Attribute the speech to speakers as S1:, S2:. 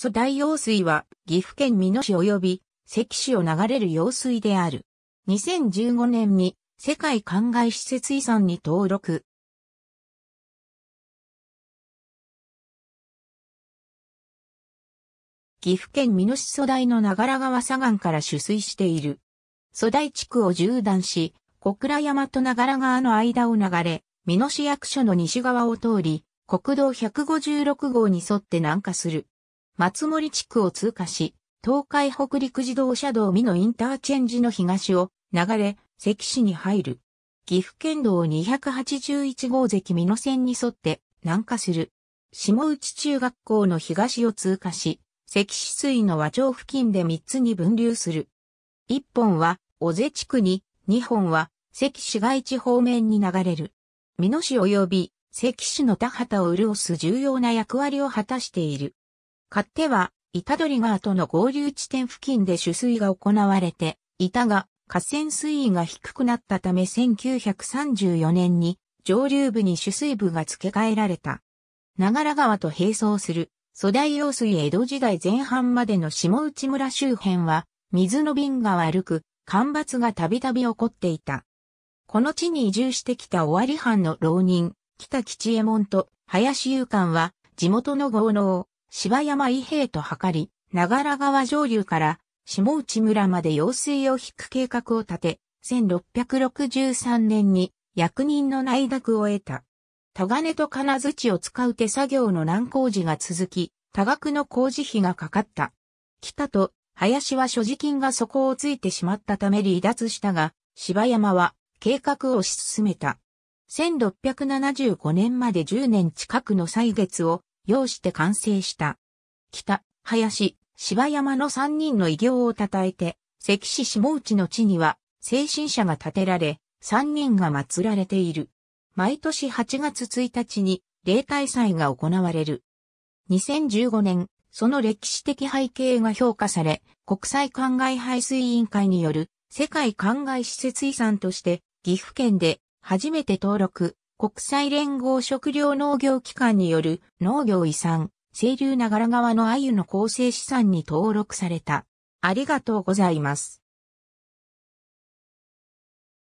S1: 蘇大
S2: 用水は岐阜県美濃市及び関市を流れる用水である。2015年に世界灌漑施設遺産に登録。岐阜県美濃市蘇大の長良川左岸から取水している。蘇大地区を縦断し、小倉山と長良川の間を流れ、美濃市役所の西側を通り、国道156号に沿って南下する。松森地区を通過し、東海北陸自動車道美のインターチェンジの東を流れ、関市に入る。岐阜県道281号関美濃線に沿って南下する。下内中学校の東を通過し、関市水の和町付近で3つに分流する。1本は小瀬地区に、2本は関市街地方面に流れる。美濃市及び関市の田畑を潤す重要な役割を果たしている。勝っては、板取川との合流地点付近で取水が行われて、板が河川水位が低くなったため1934年に上流部に取水部が付け替えられた。長良川と並走する粗大用水江戸時代前半までの下内村周辺は水の瓶が悪く干ばつがたびたび起こっていた。この地に移住してきた尾張藩の浪人、北吉右衛門と林勇官は地元の豪農、芝山伊兵と測り、長良川上流から下内村まで用水を引く計画を立て、1663年に役人の内諾を得た。タガネと金槌を使う手作業の難工事が続き、多額の工事費がかかった。北と林は所持金が底をついてしまったため離脱したが、芝山は計画を推し進めた。1675年まで10年近くの歳月を要して完成した。北、林、芝山の三人の偉業を称えて、関市下内の地には、精神者が建てられ、三人が祀られている。毎年8月1日に、例大祭が行われる。2015年、その歴史的背景が評価され、国際灌漑排水委員会による世界灌漑施設遺産として、岐阜県で初めて登録、国際連合食料農業機関による農業遺産、清流長良川の鮎の構成資産に登録された。ありがとうございます。